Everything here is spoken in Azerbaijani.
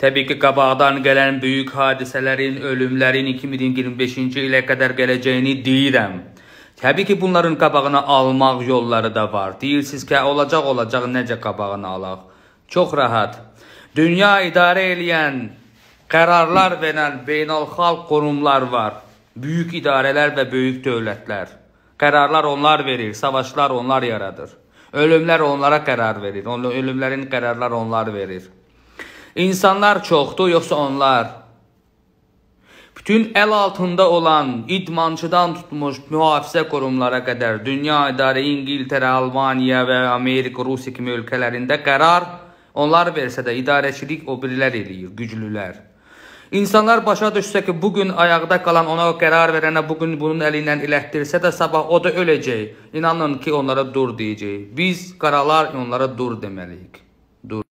Təbii ki, qabaqdan gələn böyük hadisələrin, ölümlərin 2025-ci ilə qədər gələcəyini deyirəm. Təbii ki, bunların qabağını almaq yolları da var. Deyirsiniz ki, olacaq, olacaq, necə qabağını alaq? Çox rahat. Dünya idarə edən, qərarlar verən beynəlxalq qurumlar var. Böyük idarələr və böyük dövlətlər. Qərarlar onlar verir, savaşlar onlar yaradır. Ölümlər onlara qərar verir, ölümlərin qərarlar onlar verir. İnsanlar çoxdur, yoxsa onlar? Bütün əl altında olan idmançıdan tutmuş mühafizə qurumlara qədər dünya idarə İngiltərə, Almaniya və Amerika, Rusiya kimi ölkələrində qərar onlar versə də idarəçilik o birilər eləyir, güclülər. İnsanlar başa düşsə ki, bu gün ayaqda qalan ona o qərar verənə bu gün bunun əli ilə elətdirsə də sabah o da öləcək. İnanın ki, onlara dur deyəcək. Biz qaralar onlara dur deməliyik. Dur.